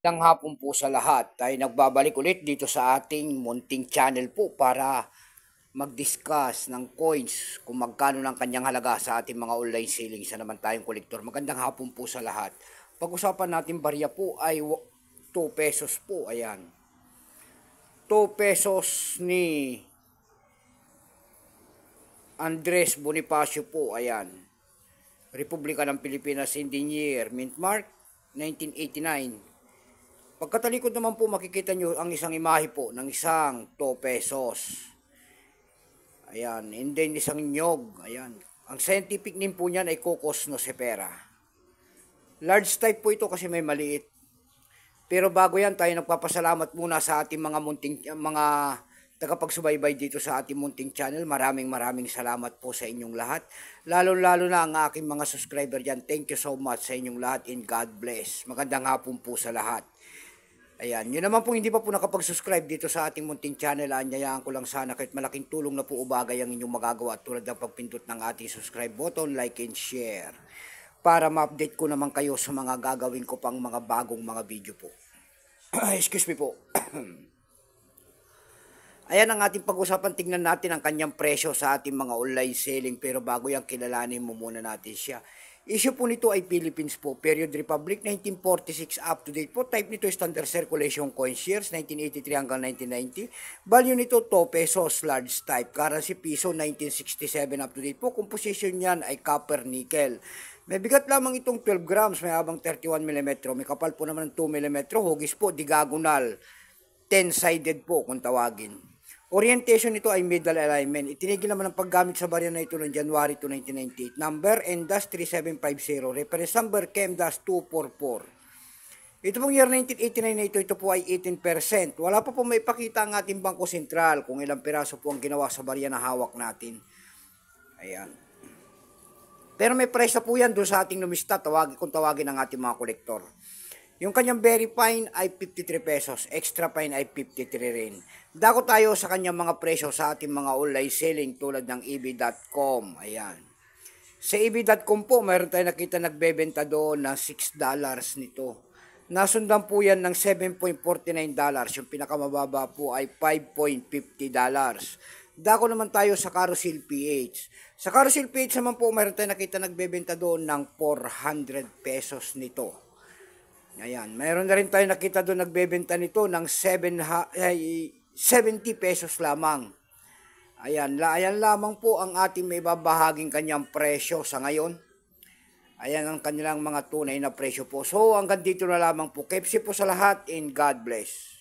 Magandang hapon po sa lahat. Tayo nagbabalik ulit dito sa ating munting channel po para mag-discuss ng coins kung magkano ng kanyang halaga sa ating mga online selling sa naman tayong kolektor. Magandang hapon po sa lahat. Pag-usapan natin barya po ay 2 pesos po. Ayan. 2 pesos ni Andres Bonifacio po. Ayan. Republika ng Pilipinas Engineer Mint Mark 1989 Pagkatalikod naman po makikita nyo ang isang imahe po ng isang 2 pesos. Ayan, and then isang nyog. Ayan. Ang scientific name po niyan ay Cocos nocifera. Large type po ito kasi may maliit. Pero bago yan, tayo nagpapasalamat muna sa ating mga munting mga tagapagsubaybay dito sa ating munting channel. Maraming maraming salamat po sa inyong lahat. Lalo-lalo na ang aking mga subscriber diyan. Thank you so much sa inyong lahat and God bless. Magandang hapon po sa lahat. Ayan, yun naman po hindi pa po nakapag-subscribe dito sa ating Muntin Channel, anyayaan ko lang sana kahit malaking tulong na po ubagay ang inyong magagawa tulad ng pagpindot ng ating subscribe button, like and share para ma-update ko naman kayo sa mga gagawin ko pang mga bagong mga video po. Excuse me po. Ayan ang ating pag-usapan, tingnan natin ang kanyang presyo sa ating mga online selling pero bago yan kilalanin mo muna natin siya. Issue po nito ay Philippines po, period Republic 1946 up to date po. Type nito is standard circulation coin shares 1983 hanggang 1990. Value nito 2 pesos large type. Currency piso 1967 up to date po. Composition niyan ay copper nickel. May bigat lamang itong 12 grams, may habang 31 mm. May kapal po naman ng 2 mm, hugis po, digagonal. 10-sided po kung tawagin. Orientation nito ay middle alignment. Itinigil naman ang paggamit sa barya na ito noong January 2, 1998. Number N-3750. Reference number KEM-244. Ito pong year 1989 na ito, ito po ay 18%. Wala pa po may pakita ang ating Bangko Sentral kung ilang piraso po ang ginawa sa barya na hawak natin. Ayan. Pero may price po yan doon sa ating numista, tawagin kung tawagin ng ating mga kolektor. Yung kanyang very fine ay 53 pesos, extra fine ay 53 rin. Dako tayo sa kanyang mga presyo sa ating mga online selling tulad ng eb.com. Ayan. Sa eb.com po, mayroon tayong nakita nagbebenta doon na $6 dollars nito. Nasundan po yan ng $7.49. dollars. Yung pinakamababa po ay $5.50. dollars. Dako naman tayo sa Carousel PH. Sa Carousel PH naman po, mayroon tayong nakita nagbebenta doon ng 400 pesos nito. Ayan, mayroon na rin tayo nakita doon nagbebenta nito ng 7 ay, 70 pesos lamang. Ayan, la, ayan lamang po ang ating may babahaging kanyang presyo sa ngayon. Ayan ang kanilang mga tunay na presyo po. So hanggang dito na lamang po. Kepsi po sa lahat and God bless.